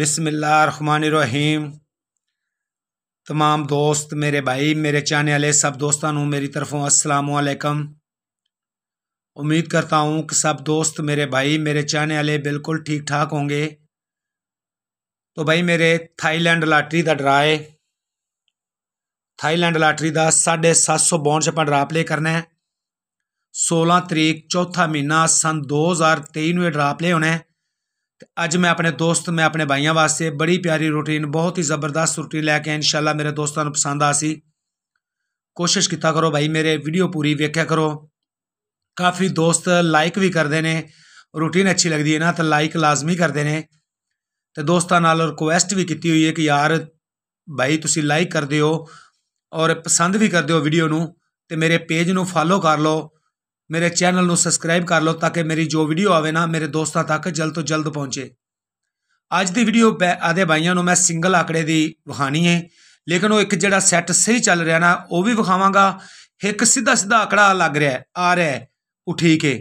रहीम तमाम दोस्त मेरे भाई मेरे चाहने वाले सब दोस्तानों मेरी तरफों असलकम उम्मीद करता हूँ कि सब दोस्त मेरे भाई मेरे चाहने वाले बिल्कुल ठीक ठाक होंगे तो भाई मेरे थाईलैंड लाटरी का डरा है थाईलैंड लाटरी का साढ़े सत सौ बौंड छप्पन डरा प्ले करना है सोलह तरीक चौथा महीना सन दो हज़ार तेई में डरा प्ले होना है ਅੱਜ ਮੈਂ ਆਪਣੇ ਦੋਸਤ ਮੈਂ ਆਪਣੇ ਭਾਈਆਂ ਵਾਸਤੇ ਬੜੀ ਪਿਆਰੀ ਰੂਟੀਨ ਬਹੁਤ ਹੀ ਜ਼ਬਰਦਸਤ ਰੂਟੀਨ ਲੈ ਕੇ ਇਨਸ਼ਾਅੱਲਾ ਮੇਰੇ ਦੋਸਤਾਂ ਨੂੰ ਪਸੰਦ ਆ ਸੀ ਕੋਸ਼ਿਸ਼ ਕੀਤਾ ਕਰੋ ਭਾਈ ਮੇਰੇ ਵੀਡੀਓ ਪੂਰੀ ਵੇਖਿਆ ਕਰੋ ਕਾਫੀ ਦੋਸਤ ਲਾਈਕ ਵੀ ਕਰਦੇ ਨੇ ਰੂਟੀਨ ਅੱਛੀ ਲੱਗਦੀ ਹੈ ਨਾ ਤਾਂ ਲਾਈਕ ਲਾਜ਼ਮੀ ਕਰਦੇ ਨੇ ਤੇ ਦੋਸਤਾਂ ਨਾਲ ਰਿਕੁਐਸਟ ਵੀ ਕੀਤੀ ਹੋਈ ਹੈ ਕਿ ਯਾਰ ਭਾਈ ਤੁਸੀਂ ਲਾਈਕ ਕਰਦੇ ਹੋ ਔਰ ਪਸੰਦ ਵੀ ਕਰਦੇ ਹੋ ਵੀਡੀਓ ਨੂੰ ਤੇ ਮੇਰੇ ਪੇਜ ਨੂੰ ਫਾਲੋ ਕਰ ਲਓ ਮੇਰੇ ਚੈਨਲ ਨੂੰ ਸਬਸਕ੍ਰਾਈਬ ਕਰ ਲਓ ਤਾਂ ਕਿ ਮੇਰੀ ਜੋ ਵੀਡੀਓ ਆਵੇ ਨਾ ਮੇਰੇ ਦੋਸਤਾਂ ਤੱਕ ਜਲਦ ਤੋਂ ਜਲਦ ਪਹੁੰਚੇ ਅੱਜ ਦੀ ਵੀਡੀਓ ਆਦੇ ਭਾਈਆਂ ਨੂੰ ਮੈਂ ਸਿੰਗਲ ਆਕੜੇ ਦੀ ਵਿਖਾਣੀ ਹੈ ਲੇਕਿਨ ਉਹ ਇੱਕ ਜਿਹੜਾ ਸੈੱਟ ਸਹੀ ਚੱਲ ਰਿਹਾ ਨਾ ਉਹ ਵੀ ਵਿਖਾਵਾਂਗਾ ਇੱਕ ਸਿੱਧਾ ਸਿੱਧਾ ਆਕੜਾ ਲੱਗ ਰਿਹਾ ਆ ਰਿਹਾ ਉਹ ਠੀਕ ਹੈ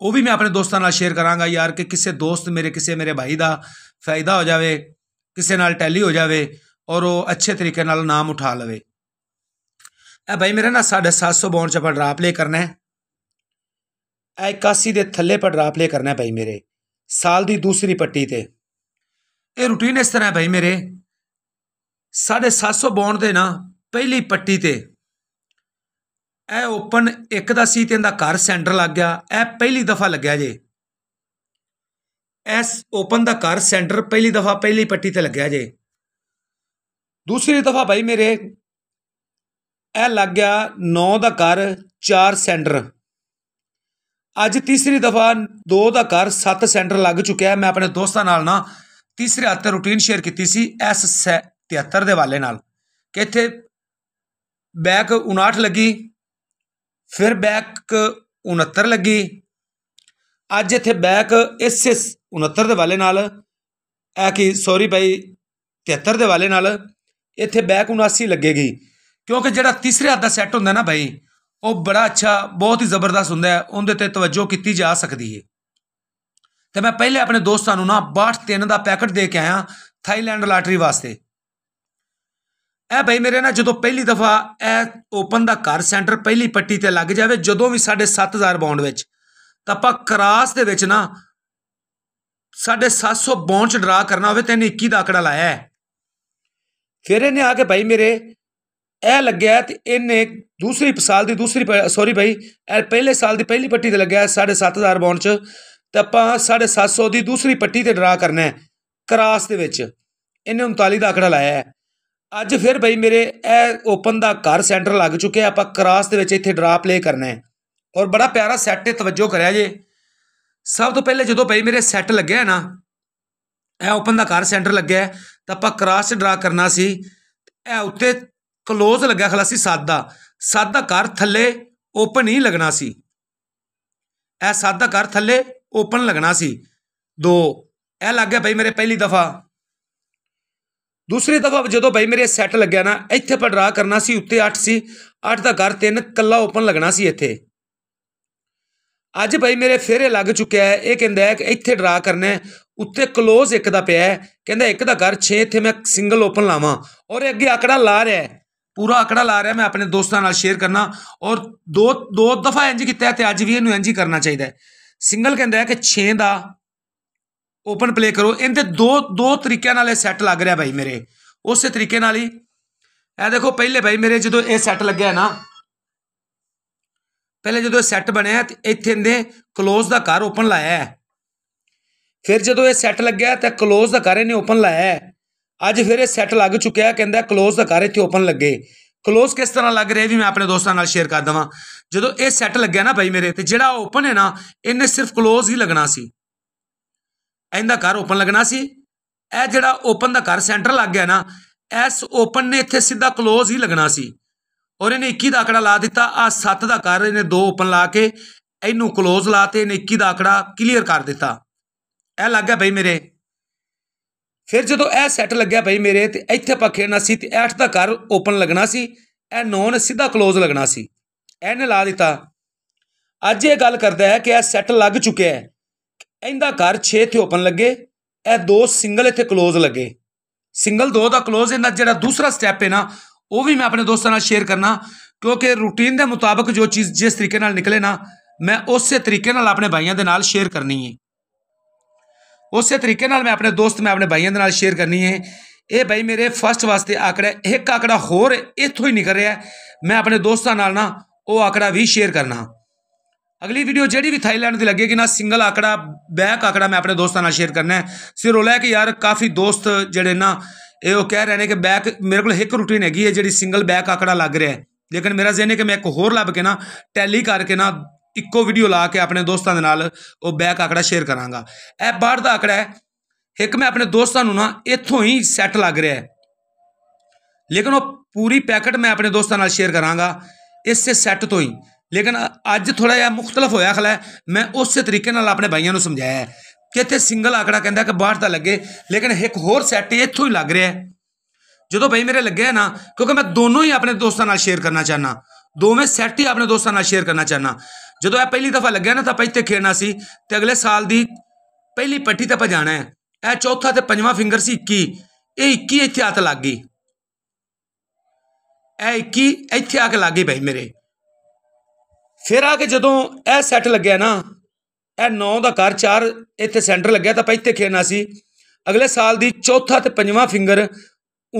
ਉਹ ਵੀ ਮੈਂ ਆਪਣੇ ਦੋਸਤਾਂ ਨਾਲ ਸ਼ੇਅਰ ਕਰਾਂਗਾ ਯਾਰ ਕਿ ਕਿਸੇ ਦੋਸਤ ਮੇਰੇ ਕਿਸੇ ਮੇਰੇ ਭਾਈ ਦਾ ਫਾਇਦਾ ਹੋ ਜਾਵੇ ਕਿਸੇ ਨਾਲ ਟੈਲੀ ਹੋ ਜਾਵੇ ਔਰ ਉਹ ਅੱਛੇ ਤਰੀਕੇ ਨਾਲ ਨਾਮ ਉਠਾ ਲਵੇ ਐ ਭਾਈ ਮੇਰਾ ਨਾ 750 ਚ ਆਪਾਂ ਡਰਾਪ ਲੈ ਕਰਨਾ ਹੈ ਐ 81 ਦੇ ਥੱਲੇ ਡਰਾਪ ਲੈ ਕਰਨਾ ਭਾਈ ਮੇਰੇ ਸਾਲ ਦੀ ਦੂਸਰੀ ਪੱਟੀ ਤੇ ਇਹ ਰੁਟੀਨ ਇਸ ਤਰ੍ਹਾਂ ਭਾਈ ਮੇਰੇ 750 ਬੌਂਡ ਦੇ ਨਾ ਪਹਿਲੀ ਪੱਟੀ ਤੇ ਇਹ ਓਪਨ 1 ਦਾ ਸੀ ਤੇ ਇਹਦਾ ਘਰ ਸੈਂਟਰ ਲੱਗ ਗਿਆ ਇਹ ਪਹਿਲੀ ਦਫਾ ਲੱਗਿਆ ਜੇ ਐਸ ਓਪਨ ਦਾ ਘਰ ਸੈਂਟਰ ਪਹਿਲੀ ਦਫਾ ਪਹਿਲੀ ਪੱਟੀ ਤੇ ਲੱਗਿਆ ਜੇ ਦੂਸਰੀ ਦਫਾ ਭਾਈ ਮੇਰੇ ਇਹ ਲੱਗ ਗਿਆ 9 ਦਾ ਘਰ 4 ਸੈਂਟਰ ਅੱਜ ਤੀਸਰੀ ਦਫਾ 2 ਦਾ ਘਰ 7 ਸੈਂਟਰ ਲੱਗ ਚੁੱਕਿਆ ਹੈ ਮੈਂ ਆਪਣੇ ਦੋਸਤਾਂ ਨਾਲ ਨਾ ਤੀਸਰੇ ਹੱਥ ਰੂਟੀਨ ਸ਼ੇਅਰ ਕੀਤੀ ਸੀ ਐਸ 73 ਦੇ ਵਾਲੇ ਨਾਲ ਕਿ ਇੱਥੇ ਬੈਕ 59 ਲੱਗੀ ਫਿਰ ਬੈਕ 69 ਲੱਗੀ ਅੱਜ ਇੱਥੇ ਬੈਕ ਇਸ 69 ਦੇ ਵਾਲੇ ਨਾਲ ਐ ਕਿ ਸੌਰੀ ਭਾਈ 73 ਦੇ ਵਾਲੇ ਨਾਲ ਇੱਥੇ ਬੈਕ 79 ਲੱਗੇਗੀ ਕਿਉਂਕਿ ਜਿਹੜਾ ਤੀਸਰੇ ਹੱਥ ਦਾ ਸੈੱਟ ਹੁੰਦਾ ਨਾ ਭਾਈ ਉਹ ਬੜਾ ਅੱਛਾ ਬਹੁਤ ਹੀ ਜ਼ਬਰਦਸਤ ਹੁੰਦਾ ਹੈ ਉਹਦੇ ਤੇ ਤਵੱਜੋ ਕੀਤੀ ਜਾ ਸਕਦੀ ਹੈ ਤੇ ਮੈਂ ਪਹਿਲੇ ਆਪਣੇ ਦੋਸਤਾਂ ਨੂੰ ਨਾ 63 ਦਾ ਪੈਕਟ ਦੇ ਕੇ ਆਇਆ ਥਾਈਲੈਂਡ ਲਾਟਰੀ ਵਾਸਤੇ ਐ ਭਾਈ ਮੇਰੇ ਨਾਲ ਜਦੋਂ ਪਹਿਲੀ ਦਫਾ ਇਹ ਓਪਨ ਦਾ ਘਰ ਸੈਂਟਰ ਪਹਿਲੀ ਪੱਟੀ ਤੇ ਲੱਗ ਜਾਵੇ ਜਦੋਂ ਵੀ 7000 ਬੌਂਡ ਵਿੱਚ ਤਾਂ ਆਪਾਂ ਕਰਾਸ ਦੇ ਵਿੱਚ ਨਾ 750 ਬੌਂਡ ਚ ਡਰਾ ਕਰਨਾ ਹੋਵੇ ਤੇ ਇਹਨੇ 21 ਦਾ ਆਕੜਾ ਲਾਇਆ ਫਿਰ ਇਹਨੇ ਆ ਕੇ ਭਾਈ ਮੇਰੇ ਇਹ ਲੱਗਿਆ ਤੇ ਇਹਨੇ ਦੂਸਰੀ ਸਾਲ ਦੀ ਦੂਸਰੀ ਸੌਰੀ ਭਾਈ ਇਹ ਪਹਿਲੇ ਸਾਲ ਦੀ ਪਹਿਲੀ ਪੱਟੀ ਤੇ ਲੱਗਿਆ 7500 ਬੌਂਡ ਚ ਤੇ ਆਪਾਂ 750 ਦੀ ਦੂਸਰੀ ਪੱਟੀ ਤੇ ਡਰਾ ਕਰਨਾ ਹੈ ਕਰਾਸ ਦੇ ਵਿੱਚ ਇਹਨੇ 39 ਦਾ ਆਕੜਾ ਲਾਇਆ ਹੈ ਅੱਜ ਫਿਰ ਭਾਈ ਮੇਰੇ ਇਹ ਓਪਨ ਦਾ ਘਰ ਸੈਂਟਰ ਲੱਗ ਚੁੱਕਿਆ ਆਪਾਂ ਕਰਾਸ ਦੇ ਵਿੱਚ ਇੱਥੇ ਡਰਾ ਪਲੇ ਕਰਨਾ ਹੈ ਔਰ ਬੜਾ ਪਿਆਰਾ ਸੈੱਟ ਤੇ ਤਵੱਜੋ ਕਰਿਆ ਜੇ ਸਭ ਤੋਂ ਪਹਿਲੇ ਜਦੋਂ ਭਾਈ ਮੇਰੇ ਸੈੱਟ ਲੱਗਿਆ ਨਾ ਇਹ ਓਪਨ ਦਾ ਘਰ ਸੈਂਟਰ ਲੱਗਿਆ ਤਾਂ ਆਪਾਂ ਕਰਾਸ ਡਰਾ ਕਰਨਾ ਸੀ ਇਹ ਉੱਤੇ ਕਲੋਜ਼ ਲੱਗਿਆ ਖਲਾਸੀ 7 ਦਾ ਸਾਦਾ ਦਾ ਘਰ ਥੱਲੇ ਓਪਨ ਹੀ ਲੱਗਣਾ ਸੀ ਇਹ ਸਾਦਾ ਦਾ ਘਰ ਥੱਲੇ ਓਪਨ ਲੱਗਣਾ ਸੀ ਦੋ ਇਹ ਲੱਗ ਗਿਆ ਭਾਈ ਮੇਰੇ ਪਹਿਲੀ ਦਫਾ ਦੂਸਰੀ ਦਫਾ ਜਦੋਂ ਭਾਈ ਮੇਰੇ ਸੈੱਟ ਲੱਗਿਆ ਨਾ ਇੱਥੇ ਪੜਰਾ ਕਰਨਾ ਸੀ ਉੱਤੇ 8 ਸੀ 8 ਦਾ ਘਰ 3 ਕੱਲਾ ਓਪਨ ਲੱਗਣਾ ਸੀ ਇੱਥੇ ਅੱਜ ਭਾਈ ਮੇਰੇ ਫੇਰੇ ਲੱਗ ਚੁੱਕਿਆ ਹੈ ਇਹ ਕਹਿੰਦਾ ਹੈ ਕਿ ਇੱਥੇ ਡਰਾ ਕਰਨਾ ਉੱਤੇ ক্লোਜ਼ ਇੱਕ ਦਾ ਪਿਆ ਹੈ ਕਹਿੰਦਾ ਇੱਕ ਦਾ ਘਰ 6 ਇੱਥੇ ਮੈਂ ਸਿੰਗਲ ਓਪਨ ਲਾਵਾਂ ਔਰ ਅੱਗੇ ਆਕੜਾ ਲਾ ਰਿਹਾ ਹੈ ਪੂਰਾ ਅਕੜਾ ਲਾ ਰਿਹਾ ਮੈਂ ਆਪਣੇ ਦੋਸਤਾਂ ਨਾਲ ਸ਼ੇਅਰ ਕਰਨਾ ਔਰ ਦੋ ਦੋ ਦਫਾ ਇੰਜ ਕੀਤਾ ਤੇ ਅੱਜ ਵੀ ਇਹਨੂੰ ਇੰਜ ਹੀ ਕਰਨਾ ਚਾਹੀਦਾ ਹੈ ਸਿੰਗਲ ਕਹਿੰਦਾ ਹੈ ਕਿ 6 ਦਾ ਓਪਨ ਪਲੇ ਕਰੋ ਇਹਦੇ ਦੋ ਦੋ ਤਰੀਕਿਆਂ ਨਾਲ ਇਹ ਸੈੱਟ ਲੱਗ ਰਿਹਾ ਭਾਈ ਮੇਰੇ ਉਸੇ ਤਰੀਕੇ ਨਾਲ ਹੀ ਇਹ ਦੇਖੋ ਪਹਿਲੇ ਭਾਈ ਮੇਰੇ ਜਦੋਂ ਇਹ ਸੈੱਟ ਲੱਗਿਆ ਨਾ ਪਹਿਲੇ ਜਦੋਂ ਇਹ ਸੈੱਟ ਬਣਿਆ ਤੇ ਇੱਥੇ ਇਹਨੇ ক্লোਜ਼ ਦਾ ਘਰ ਓਪਨ ਲਾਇਆ ਫਿਰ ਜਦੋਂ ਇਹ ਸੈੱਟ ਲੱਗਿਆ ਤਾਂ ক্লোਜ਼ ਦਾ ਘਰ ਇਹਨੇ ਓਪਨ ਲਾਇਆ ਅੱਜ ਫਿਰ ਇਹ ਸੈੱਟ ਲੱਗ ਚੁੱਕਿਆ ਕਹਿੰਦਾ ক্লোਜ਼ ਦਾ ਘਰ ਇੱਥੇ ਓਪਨ ਲੱਗੇ ক্লোਜ਼ ਕਿਸ ਤਰ੍ਹਾਂ ਲੱਗ ਰਿਹਾ ਵੀ ਮੈਂ ਆਪਣੇ ਦੋਸਤਾਂ ਨਾਲ ਸ਼ੇਅਰ ਕਰ ਦਵਾਂ ਜਦੋਂ ਇਹ ਸੈੱਟ ਲੱਗਿਆ ਨਾ ਭਾਈ ਮੇਰੇ ਤੇ ਜਿਹੜਾ ਓਪਨ ਹੈ ਨਾ ਇਹਨੇ ਸਿਰਫ ক্লোਜ਼ ਹੀ ਲੱਗਣਾ ਸੀ ਇਹਦਾ ਘਰ ਓਪਨ ਲੱਗਣਾ ਸੀ ਇਹ ਜਿਹੜਾ ਓਪਨ ਦਾ ਘਰ ਸੈਂਟਰ ਲੱਗ ਗਿਆ ਨਾ ਐਸ ਓਪਨ ਨੇ ਇੱਥੇ ਸਿੱਧਾ ক্লোਜ਼ ਹੀ ਲੱਗਣਾ ਸੀ ਔਰ ਇਹਨੇ 21 ਦਾ ਆਕੜਾ ਲਾ ਦਿੱਤਾ ਆ 7 ਦਾ ਘਰ ਇਹਨੇ ਦੋ ਓਪਨ ਲਾ ਕੇ ਇਹਨੂੰ ক্লোਜ਼ ਲਾਤੇ ਇਹਨੇ 21 ਦਾ ਆਕੜਾ ਕਲੀਅਰ ਕਰ ਦਿੱਤਾ ਇਹ ਲੱਗ ਗਿਆ ਭਾਈ ਮੇਰੇ ਫਿਰ ਜਦੋਂ ਇਹ ਸੈੱਟ ਲੱਗਿਆ ਭਾਈ ਮੇਰੇ ਤੇ ਇੱਥੇ ਆਪਾਂ ਖੇਡਣਾ ਸੀ ਤੇ 8 ਦਾ ਘਰ ਓਪਨ ਲੱਗਣਾ ਸੀ ਇਹ 9 ਸਿੱਧਾ ক্লোਜ਼ ਲੱਗਣਾ ਸੀ ਐਨ ਲਾ ਦਿੱਤਾ ਅੱਜ ਇਹ ਗੱਲ ਕਰਦਾ ਹੈ ਕਿ ਇਹ ਸੈੱਟ ਲੱਗ ਚੁੱਕਿਆ ਹੈ ਇਹਦਾ ਘਰ 6 ਤੇ ਓਪਨ ਲੱਗੇ ਇਹ ਦੋ ਸਿੰਗਲ ਇੱਥੇ ক্লোਜ਼ ਲੱਗੇ ਸਿੰਗਲ ਦੋ ਦਾ ক্লোਜ਼ ਇਹਦਾ ਜਿਹੜਾ ਦੂਸਰਾ ਸਟੈਪ ਹੈ ਨਾ ਉਹ ਵੀ ਮੈਂ ਆਪਣੇ ਦੋਸਤਾਂ ਨਾਲ ਸ਼ੇਅਰ ਕਰਨਾ ਕਿਉਂਕਿ ਰੂਟੀਨ ਦੇ ਮੁਤਾਬਕ ਜੋ ਚੀਜ਼ ਜਿਸ ਤਰੀਕੇ ਨਾਲ ਨਿਕਲੇ ਨਾ ਮੈਂ ਉਸੇ ਤਰੀਕੇ ਨਾਲ ਆਪਣੇ ਭਾਈਆਂ ਦੇ ਨਾਲ ਸ਼ੇਅਰ ਕਰਨੀ ਹੈ ਉਸੇ ਤਰੀਕੇ ਨਾਲ ਮੈਂ ਆਪਣੇ ਦੋਸਤ ਮੈਂ ਆਪਣੇ ਭਾਈਆਂ ਦੇ ਨਾਲ ਸ਼ੇਅਰ ਕਰਨੀ ਹੈ ਇਹ ਭਾਈ ਮੇਰੇ ਫਸਟ ਵਾਸਤੇ ਆਕੜਾ ਇੱਕ ਆਕੜਾ ਹੋਰ ਇੱਥੋਂ ਹੀ ਨਿਕਲ ਰਿਹਾ ਮੈਂ ਆਪਣੇ ਦੋਸਤਾਂ ਨਾਲ ਨਾ ਉਹ ਆਕੜਾ ਵੀ ਸ਼ੇਅਰ ਕਰਨਾ ਅਗਲੀ ਵੀਡੀਓ ਜਿਹੜੀ ਵੀ ਥਾਈਲੈਂਡ ਦੀ ਲੱਗੇਗੀ ਨਾ ਸਿੰਗਲ ਆਕੜਾ ਬੈਕ ਆਕੜਾ ਮੈਂ ਆਪਣੇ ਦੋਸਤਾਂ ਨਾਲ ਸ਼ੇਅਰ ਕਰਨਾ ਹੈ ਸਿਰ ਲੈ ਕੇ ਯਾਰ ਕਾਫੀ ਦੋਸਤ ਜਿਹੜੇ ਨਾ ਇਹ ਉਹ ਕਹਿ ਰਹੇ ਨੇ ਕਿ ਬੈਕ ਮੇਰੇ ਕੋਲ ਇੱਕ ਰੂਟੀਨ ਹੈਗੀ ਹੈ ਜਿਹੜੀ ਸਿੰਗਲ ਬੈਕ ਆਕੜਾ ਲੱਗ ਰਿਹਾ ਹੈ ਲੇਕਿਨ ਮੇਰਾ ਜ਼ਿਹਨ ਹੈ ਕਿ ਮੈਂ ਇੱਕ ਹੋਰ ਲੱਭ ਕੇ ਨਾ ਟੈਲੀ ਕਰਕੇ ਨਾ ਇੱਕੋ ਵੀਡੀਓ ਲਾ ਕੇ ਆਪਣੇ ਦੋਸਤਾਂ ਦੇ ਨਾਲ ਉਹ ਬੈਕ ਆਕੜਾ ਸ਼ੇਅਰ ਕਰਾਂਗਾ ਇਹ ਬਾਹਰ ਦਾ ਆਕੜਾ ਹੈ ਇੱਕ ਮੈਂ ਆਪਣੇ ਦੋਸਤਾਂ ਨੂੰ ਨਾ ਇੱਥੋਂ ਹੀ ਸੈੱਟ ਲੱਗ ਰਿਹਾ ਹੈ ਲੇਕਿਨ ਉਹ ਪੂਰੀ ਪੈਕਟ ਮੈਂ ਆਪਣੇ ਦੋਸਤਾਂ ਨਾਲ ਸ਼ੇਅਰ ਕਰਾਂਗਾ ਇਸੇ ਸੈੱਟ ਤੋਂ ਹੀ ਲੇਕਿਨ ਅੱਜ ਥੋੜਾ ਜਿਹਾ ਮੁxtਲਫ ਹੋਇਆ ਖਲਾ ਮੈਂ ਉਸੇ ਤਰੀਕੇ ਨਾਲ ਆਪਣੇ ਭਾਈਆਂ ਨੂੰ ਸਮਝਾਇਆ ਕਿ ਇੱਥੇ ਸਿੰਗਲ ਆਕੜਾ ਕਹਿੰਦਾ ਕਿ ਬਾਹਰ ਦਾ ਲੱਗੇ ਲੇਕਿਨ ਇੱਕ ਹੋਰ ਸੈੱਟ ਇੱਥੋਂ ਹੀ ਲੱਗ ਰਿਹਾ ਹੈ ਜਦੋਂ ਭਾਈ ਮੇਰੇ ਲੱਗਿਆ ਨਾ ਕਿਉਂਕਿ ਮੈਂ ਦੋਨੋਂ ਹੀ ਆਪਣੇ ਦੋਸਤਾਂ ਨਾਲ ਸ਼ੇਅਰ ਕਰਨਾ ਚਾਹਨਾ ਦੋਵੇਂ ਸੈੱਟ ਹੀ ਆਪਣੇ ਦੋਸਤਾਂ ਨਾਲ ਸ਼ੇਅਰ ਕਰਨਾ ਚਾਹਨਾ ਜਦੋਂ ਇਹ ਪਹਿਲੀ ਦਫਾ ਲੱਗਿਆ ਨਾ ਤਾਂ ਆਪਾਂ ਇੱਥੇ ਖੇਡਣਾ ਸੀ ਤੇ ਅਗਲੇ ਸਾਲ ਦੀ ਪਹਿਲੀ ਪੱਟੀ ਤੇ ਆਪਾਂ ਜਾਣਾ ਹੈ ਇਹ ਚੌਥਾ ਤੇ ਪੰਜਵਾਂ ਫਿੰਗਰ ਸੀ 21 ਇਹ 21 ਇੱਥੇ ਹੱਥ ਲੱਗ ਗਈ ਇਹ 21 ਇੱਥੇ ਆ ਕੇ ਲੱਗ ਗਈ ਭਾਈ ਮੇਰੇ ਫਿਰ ਆ ਕੇ ਜਦੋਂ ਇਹ ਸੈੱਟ ਲੱਗਿਆ ਨਾ ਇਹ 9 ਦਾ ਘਰ 4 ਇੱਥੇ ਸੈਂਟਰ ਲੱਗਿਆ ਤਾਂ ਆਪਾਂ ਇੱਥੇ ਖੇਡਣਾ ਸੀ ਅਗਲੇ ਸਾਲ ਦੀ ਚੌਥਾ ਤੇ ਪੰਜਵਾਂ ਫਿੰਗਰ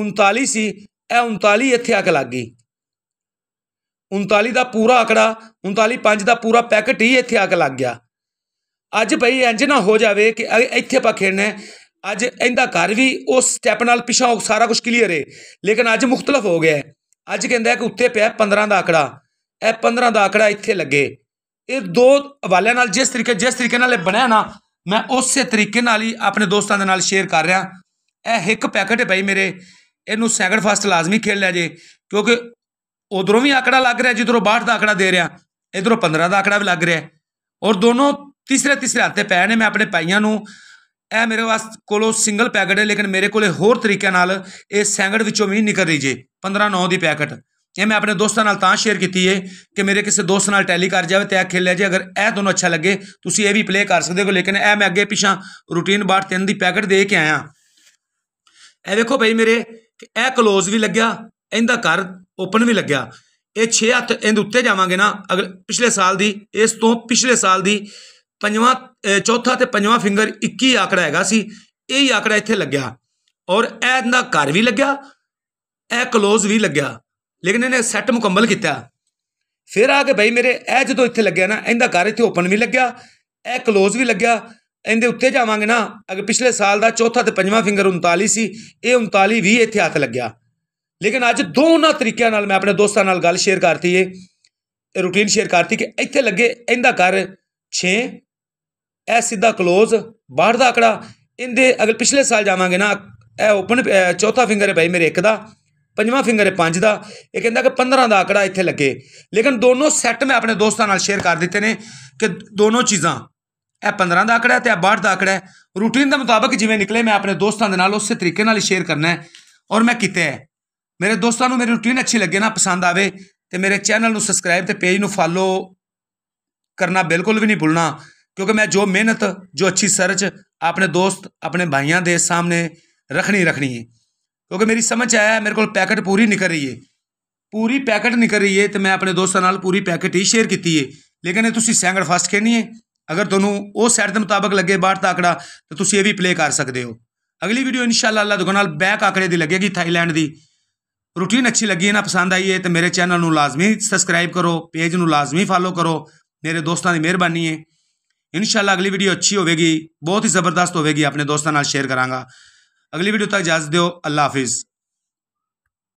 39 ਸੀ ਇਹ 39 ਇੱਥੇ ਆ ਕੇ ਲੱਗ ਗਈ 39 ਦਾ ਪੂਰਾ ਅਕੜਾ 39 5 ਦਾ ਪੂਰਾ ਪੈਕਟ ਹੀ ਇੱਥੇ ਆ ਕੇ ਲੱਗ ਗਿਆ ਅੱਜ ਭਈ ਇੰਜ ਨਾ ਹੋ ਜਾਵੇ ਕਿ ਇੱਥੇ ਆਪਾਂ ਖੇਡਣਾ ਅੱਜ ਇਹਦਾ ਘਰ ਵੀ ਉਸ ਸਟੈਪ ਨਾਲ ਪਿਛਾ ਸਾਰਾ ਕੁਝ ਕਲੀਅਰ ਹੈ ਲੇਕਿਨ ਅੱਜ ਮੁxtਲਫ ਹੋ ਗਿਆ ਅੱਜ ਕਹਿੰਦਾ ਕਿ ਉੱਤੇ ਪਿਆ 15 ਦਾ ਅਕੜਾ ਇਹ 15 ਦਾ ਅਕੜਾ ਇੱਥੇ ਲੱਗੇ ਇਹ ਦੋ ਹਵਾਲਿਆਂ ਨਾਲ ਜਿਸ ਤਰੀਕੇ ਜਿਸ ਤਰੀਕੇ ਨਾਲ ਇਹ ਬਣਿਆ ਨਾ ਮੈਂ ਉਸੇ ਤਰੀਕੇ ਨਾਲ ਹੀ ਆਪਣੇ ਦੋਸਤਾਂ ਦੇ ਨਾਲ ਸ਼ੇਅਰ ਕਰ ਰਿਹਾ ਇਹ ਇੱਕ ਪੈਕਟ ਹੈ ਭਾਈ ਮੇਰੇ ਇਹਨੂੰ ਸੈਕਿੰਡ ਫਾਸਟ ਲਾਜ਼ਮੀ ਖੇਡ ਲਿਆ ਜੇ ਕਿਉਂਕਿ ਉਧਰੋਂ ਵੀ ਆਕੜਾ ਲੱਗ ਰਿਹਾ ਜਿੱਧਰੋਂ 62 ਦਾ ਆਕੜਾ ਦੇ ਰਿਹਾ ਇਧਰੋਂ 15 ਦਾ ਆਕੜਾ ਵੀ ਲੱਗ ਰਿਹਾ ਔਰ ਦੋਨੋਂ ਤੀਸਰੇ ਤੀਸਰੇ ਹੱਥੇ ਪੈ ਨੇ ਮੈਂ ਆਪਣੇ ਪਾਈਆਂ ਨੂੰ ਇਹ ਮੇਰੇ ਵਾਸ ਕੋਲੋਂ ਸਿੰਗਲ ਪੈਕਟ ਹੈ ਲੇਕਿਨ ਮੇਰੇ ਕੋਲੇ ਹੋਰ ਤਰੀਕਿਆਂ ਨਾਲ ਇਹ ਸੈਂਗੜ ਵਿੱਚੋਂ ਵੀ ਨਿਕਲ ਰਹੀ ਜੇ 15 9 ਦੀ ਪੈਕਟ ਇਹ ਮੈਂ ਆਪਣੇ ਦੋਸਤਾਂ ਨਾਲ ਤਾਂ ਸ਼ੇਅਰ ਕੀਤੀ ਹੈ ਕਿ ਮੇਰੇ ਕਿਸੇ ਦੋਸਤ ਨਾਲ ਟੈਲੀ ਕਰ ਜਾਵੇ ਤੇ ਇਹ ਖੇਲ ਲਿਆ ਜੇ ਅਗਰ ਇਹ ਦੋਨੋਂ ਅੱਛਾ ਲੱਗੇ ਤੁਸੀਂ ਇਹ ਵੀ ਪਲੇ ਕਰ ਸਕਦੇ ਹੋ ਲੇਕਿਨ ਇਹ ਮੈਂ ਅੱਗੇ ਪਿਛਾਂ ਰੂਟੀਨ ਬਾਅਦ ਤਿੰਨ ਦੀ ਪੈਕਟ ਦੇ ਕੇ ਆਇਆ ਇਹ ਵੇਖੋ ਭਾਈ ਮੇਰੇ ਇਹ ਕਲੋਜ਼ ਵੀ ਲੱਗਿਆ ਇਹਦਾ ਘਰ ਓਪਨ ਵੀ ਲੱਗਿਆ ਇਹ 6 ਹੱਥ ਇਹਦੇ ਉੱਤੇ ਜਾਵਾਂਗੇ ਨਾ ਅਗਲੇ ਪਿਛਲੇ ਸਾਲ ਦੀ ਇਸ ਤੋਂ ਪਿਛਲੇ ਸਾਲ ਦੀ ਪੰਜਵਾਂ ਚੌਥਾ ਤੇ ਪੰਜਵਾਂ ਫਿੰਗਰ 21 ਆਕੜਾ ਹੈਗਾ ਸੀ ਇਹ ਹੀ ਆਕੜਾ ਇੱਥੇ ਲੱਗਿਆ ਔਰ ਇਹਦਾ ਘਰ ਵੀ ਲੱਗਿਆ ਇਹ ਕਲੋਜ਼ ਵੀ ਲੱਗਿਆ ਲੇਕਿਨ ਇਹਨੇ ਸੈੱਟ ਮੁਕੰਮਲ ਕੀਤਾ ਫਿਰ ਆ ਕੇ ਭਾਈ ਮੇਰੇ ਇਹ ਜਦੋਂ ਇੱਥੇ ਲੱਗਿਆ ਨਾ ਇਹਦਾ ਘਰ ਇੱਥੇ ਓਪਨ ਵੀ ਲੱਗਿਆ ਇਹ ਕਲੋਜ਼ ਵੀ ਲੱਗਿਆ ਇਹਦੇ ਉੱਤੇ ਜਾਵਾਂਗੇ ਨਾ ਅਗਰ ਪਿਛਲੇ ਸਾਲ ਦਾ ਚੌਥਾ ਤੇ ਪੰਜਵਾਂ ਫਿੰਗਰ 39 ਸੀ ਇਹ 39 ਵੀ ਇੱਥੇ ਹੱਥ ਲੱਗਿਆ ਲੇਕਿਨ ਅੱਜ ਦੋਨਾਂ ਤਰੀਕਿਆਂ ਨਾਲ ਮੈਂ ਆਪਣੇ ਦੋਸਤਾਂ ਨਾਲ ਗੱਲ ਸ਼ੇਅਰ ਕਰਤੀ ਏ ਰੂਟੀਨ ਸ਼ੇਅਰ ਕਰਤੀ ਕਿ ਇੱਥੇ ਲੱਗੇ ਇਹਦਾ ਘਰ 6 ਇਹ ਸਿੱਧਾ ক্লোਜ਼ ਬਾਹਰ ਦਾ ਆਕੜਾ ਇਹਦੇ ਅਗਲ ਪਿਛਲੇ ਸਾਲ ਜਾਵਾਂਗੇ ਨਾ ਇਹ ਓਪਨ ਚੌਥਾ ਫਿੰਗਰ ਹੈ ਭਾਈ ਮੇਰੇ ਇੱਕ ਦਾ ਪੰਜਵਾਂ ਫਿੰਗਰ ਹੈ ਪੰਜ ਦਾ ਇਹ ਕਹਿੰਦਾ ਕਿ 15 ਦਾ ਆਕੜਾ ਇੱਥੇ ਲੱਗੇ ਲੇਕਿਨ ਦੋਨੋਂ ਸੈੱਟ ਮੈਂ ਆਪਣੇ ਦੋਸਤਾਂ ਨਾਲ ਸ਼ੇਅਰ ਕਰ ਦਿੱਤੇ ਨੇ ਕਿ ਦੋਨੋਂ ਚੀਜ਼ਾਂ ਇਹ 15 ਦਾ ਆਕੜਾ ਤੇ ਇਹ ਬਾਹਰ ਦਾ ਆਕੜਾ ਰੂਟੀਨ ਦੇ ਮੁਤਾਬਕ ਜਿਵੇਂ ਨਿਕਲੇ ਮੈਂ ਆਪਣੇ ਦੋਸਤਾਂ ਦੇ ਨਾਲ ਉਸੇ ਤਰੀਕੇ ਨਾਲ ਸ਼ੇਅਰ ਕਰਨਾ ਹੈ ਔਰ ਮੈਂ ਕੀਤਾ ਹੈ ਮੇਰੇ ਦੋਸਤਾਂ ਨੂੰ ਮੇਰੀ ਰੁਟੀਨ ਅੱਛੀ ਲੱਗੇ ਨਾ ਪਸੰਦ ਆਵੇ ਤੇ ਮੇਰੇ ਚੈਨਲ ਨੂੰ ਸਬਸਕ੍ਰਾਈਬ ਤੇ ਪੇਜ ਨੂੰ ਫਾਲੋ ਕਰਨਾ ਬਿਲਕੁਲ ਵੀ ਨਹੀਂ ਭੁੱਲਣਾ ਕਿਉਂਕਿ ਮੈਂ ਜੋ ਮਿਹਨਤ ਜੋ ਅੱਛੀ ਸਰਚ ਆਪਣੇ ਦੋਸਤ ਆਪਣੇ ਭਾਈਆਂ ਦੇ ਸਾਹਮਣੇ ਰੱਖਣੀ ਰੱਖਣੀ ਹੈ ਕਿਉਂਕਿ ਮੇਰੀ ਸਮਝ ਆਇਆ ਮੇਰੇ ਕੋਲ ਪੈਕਟ ਪੂਰੀ ਨਿਕਲ ਰਹੀ ਹੈ ਪੂਰੀ ਪੈਕਟ ਨਿਕਲ ਰਹੀ ਹੈ ਤੇ ਮੈਂ ਆਪਣੇ ਦੋਸਤਾਂ ਨਾਲ ਪੂਰੀ ਪੈਕਟ ਹੀ ਸ਼ੇਅਰ ਕੀਤੀ ਹੈ ਲੇਕਿਨ ਇਹ ਤੁਸੀਂ ਸੈਂਗੜ ਫਸਟ ਕਹਿਣੀ ਹੈ ਅਗਰ ਤੁਹਾਨੂੰ ਉਹ ਸੈਟ ਦੇ ਮੁਤਾਬਕ ਲੱਗੇ ਬਾਹਰ ਦਾ ਆਕੜਾ ਤਾਂ ਤੁਸੀਂ ਇਹ ਵੀ ਪਲੇ ਕਰ ਸਕਦੇ ਹੋ ਅਗਲੀ ਵੀਡੀਓ ਇਨਸ਼ਾਅੱਲਾ ਅੱਲਾ ਨਾਲ ਬੈਕ ਆਕੜੇ ਦੀ ਲੱਗੇਗੀ ਥਾਈਲੈਂਡ ਦੀ ਰੂਟੀਨ ਅੱਛੀ ਲੱਗੀ ਹੈ ਨਾ ਪਸੰਦ ਆਈ ਹੈ ਤੇ ਮੇਰੇ ਚੈਨਲ ਨੂੰ ਲਾਜ਼ਮੀ ਸਬਸਕ੍ਰਾਈਬ ਕਰੋ ਪੇਜ ਨੂੰ ਲਾਜ਼ਮੀ ਫਾਲੋ ਕਰੋ ਮੇਰੇ ਦੋਸਤਾਂ ਦੀ ਮਿਹਰਬਾਨੀ ਹੈ ਇਨਸ਼ਾਅੱਲਾ ਅਗਲੀ ਵੀਡੀਓ ਅੱਛੀ ਹੋਵੇਗੀ ਬਹੁਤ ਹੀ ਜ਼ਬਰਦਸਤ ਹੋਵੇਗੀ ਆਪਣੇ ਦੋਸਤਾਂ ਨਾਲ ਸ਼ੇਅਰ ਕਰਾਂਗਾ ਅਗਲੀ ਵੀਡੀਓ ਤੱਕ ਇਜਾਜ਼ਤ ਦਿਓ ਅੱਲਾ ਹਾਫਿਜ਼